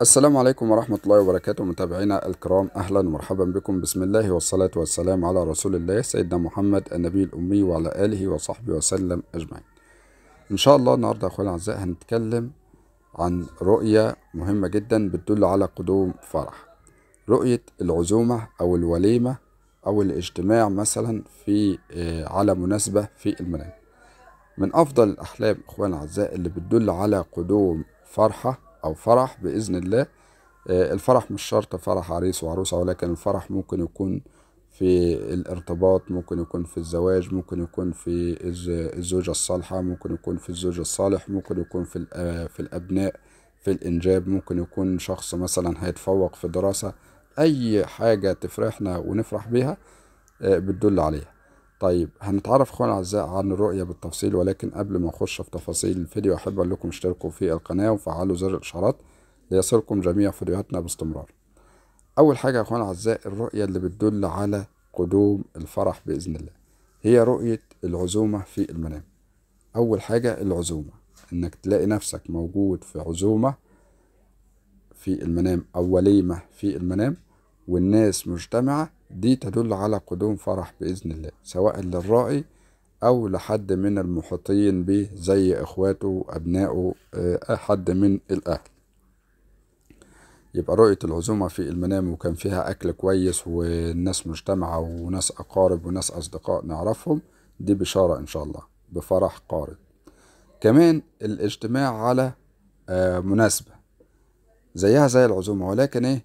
السلام عليكم ورحمة الله وبركاته متابعينا الكرام أهلا ومرحبا بكم بسم الله والصلاة والسلام على رسول الله سيدنا محمد النبي الأمي وعلى آله وصحبه وسلم أجمعين إن شاء الله النهاردة أخوانا الأعزاء هنتكلم عن رؤية مهمة جدا بتدل على قدوم فرح رؤية العزومة أو الوليمة أو الاجتماع مثلا في آه، على مناسبة في المنام من أفضل الأحلام إخوان الأعزاء اللي بتدل على قدوم فرحة أو فرح بإذن الله آه، الفرح مش شرط فرح عريس وعروسة ولكن الفرح ممكن يكون في الارتباط ممكن يكون في الزواج ممكن يكون في الزوجة الصالحة ممكن يكون في الزوج الصالح ممكن يكون في آه، في الأبناء في الإنجاب ممكن يكون شخص مثلا هيتفوق في دراسة أي حاجة تفرحنا ونفرح بيها آه، بتدل عليها طيب هنتعرف اخوانا الاعزاء عن الرؤيه بالتفصيل ولكن قبل ما اخش في تفاصيل الفيديو احب اقول لكم اشتركوا في القناه وفعلوا زر الاشعارات ليصلكم جميع فيديوهاتنا باستمرار اول حاجه يا الاعزاء الرؤيه اللي بتدل على قدوم الفرح باذن الله هي رؤيه العزومه في المنام اول حاجه العزومه انك تلاقي نفسك موجود في عزومه في المنام او وليمه في المنام والناس مجتمعه دي تدل على قدوم فرح بإذن الله سواء للرائي أو لحد من المحيطين به زي إخواته أبنائه آه، حد من الأهل يبقى رؤية العزومة في المنام وكان فيها أكل كويس والناس مجتمعة وناس أقارب وناس أصدقاء نعرفهم دي بشارة إن شاء الله بفرح قارب كمان الاجتماع على آه، مناسبة زيها زي العزومة ولكن إيه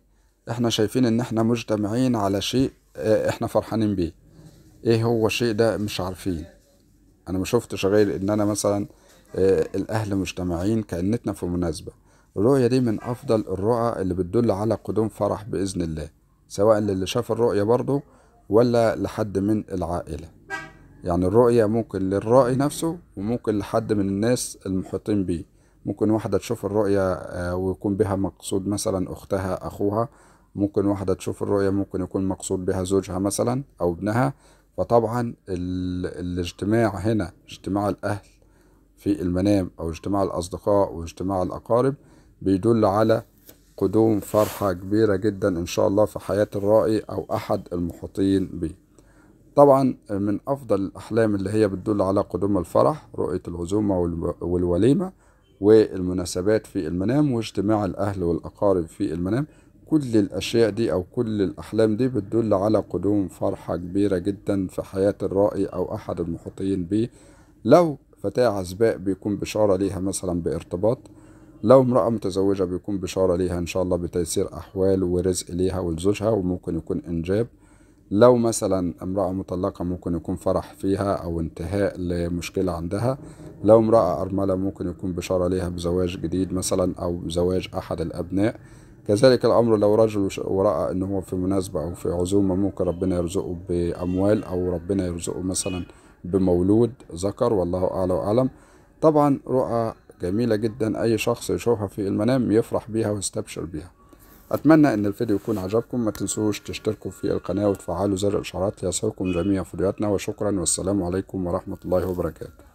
احنا شايفين ان احنا مجتمعين على شيء آه، احنا فرحانين بيه ايه هو الشيء ده مش عارفين انا ما شفتش غير ان انا مثلا آه، الاهل مجتمعين كانتنا في مناسبه الرؤيه دي من افضل الرؤى اللي بتدل على قدوم فرح باذن الله سواء للي شاف الرؤيه برضه ولا لحد من العائله يعني الرؤيه ممكن للرائي نفسه وممكن لحد من الناس المحيطين بيه ممكن واحدة تشوف الرؤية آه، ويكون بها مقصود مثلا أختها أخوها ممكن واحدة تشوف الرؤية ممكن يكون مقصود بها زوجها مثلا أو ابنها فطبعا الاجتماع هنا اجتماع الأهل في المنام أو اجتماع الأصدقاء واجتماع الأقارب بيدل على قدوم فرحة كبيرة جدا إن شاء الله في حياة الرائي أو أحد المحيطين به طبعا من أفضل الأحلام اللي هي بتدل على قدوم الفرح رؤية العزومة والوليمة والمناسبات في المنام واجتماع الأهل والأقارب في المنام كل الأشياء دي أو كل الأحلام دي بتدل على قدوم فرحة كبيرة جدا في حياة الرائي أو أحد المحيطين به لو فتاة عزباء بيكون بشارة ليها مثلا بارتباط لو امرأة متزوجة بيكون بشارة ليها إن شاء الله بتيسير أحوال ورزق ليها ولزوجها وممكن يكون إنجاب لو مثلا امرأة مطلقة ممكن يكون فرح فيها أو انتهاء لمشكلة عندها لو امرأة أرملة ممكن يكون بشارة ليها بزواج جديد مثلا أو زواج أحد الأبناء كذلك الأمر لو رجل ورأى إن هو في مناسبة أو في عزومة ممكن ربنا يرزقه بأموال أو ربنا يرزقه مثلا بمولود ذكر والله أعلى وأعلم طبعا رؤى جميلة جدا أي شخص يشوفها في المنام يفرح بيها ويستبشر بيها اتمنى ان الفيديو يكون عجبكم ما تنسوش تشتركوا في القناه وتفعلوا زر الاشعارات ليصلكم جميع فيديوهاتنا وشكرا والسلام عليكم ورحمه الله وبركاته